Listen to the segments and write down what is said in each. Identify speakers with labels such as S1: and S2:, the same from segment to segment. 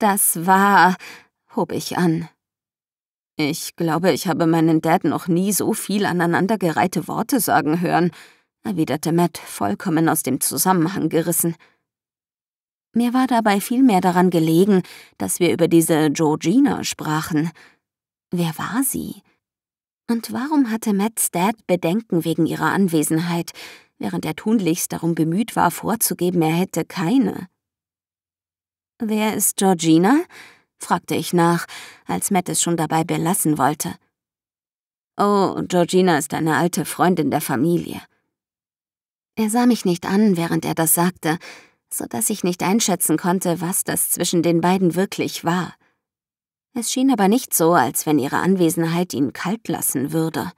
S1: Das war, hob ich an. Ich glaube, ich habe meinen Dad noch nie so viel aneinandergereihte Worte sagen hören, erwiderte Matt, vollkommen aus dem Zusammenhang gerissen. Mir war dabei viel mehr daran gelegen, dass wir über diese Georgina sprachen. Wer war sie? Und warum hatte Matts Dad Bedenken wegen ihrer Anwesenheit, während er tunlichst darum bemüht war, vorzugeben, er hätte keine? Wer ist Georgina? fragte ich nach, als Matt es schon dabei belassen wollte. Oh, Georgina ist eine alte Freundin der Familie. Er sah mich nicht an, während er das sagte, so dass ich nicht einschätzen konnte, was das zwischen den beiden wirklich war. Es schien aber nicht so, als wenn ihre Anwesenheit ihn kalt lassen würde.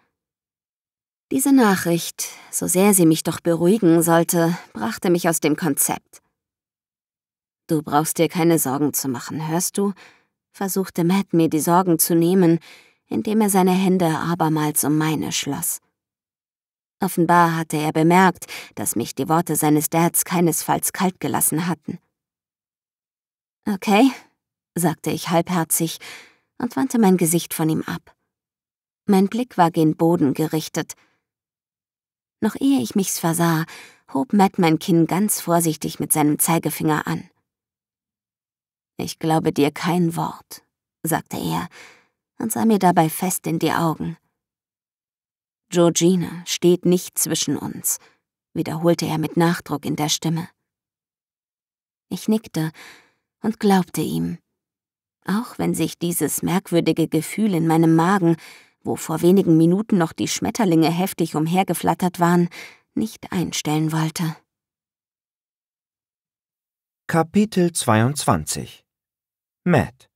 S1: Diese Nachricht, so sehr sie mich doch beruhigen sollte, brachte mich aus dem Konzept. Du brauchst dir keine Sorgen zu machen, hörst du? versuchte Matt mir die Sorgen zu nehmen, indem er seine Hände abermals um meine schloss. Offenbar hatte er bemerkt, dass mich die Worte seines Dads keinesfalls kalt gelassen hatten. Okay, sagte ich halbherzig und wandte mein Gesicht von ihm ab. Mein Blick war gen Boden gerichtet. Noch ehe ich mich's versah, hob Matt mein Kinn ganz vorsichtig mit seinem Zeigefinger an. Ich glaube dir kein Wort, sagte er und sah mir dabei fest in die Augen. Georgina steht nicht zwischen uns, wiederholte er mit Nachdruck in der Stimme. Ich nickte und glaubte ihm, auch wenn sich dieses merkwürdige Gefühl in meinem Magen, wo vor wenigen Minuten noch die Schmetterlinge heftig umhergeflattert waren, nicht einstellen wollte. Kapitel 22 Matt.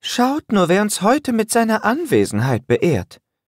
S1: Schaut nur, wer uns heute mit seiner Anwesenheit beehrt.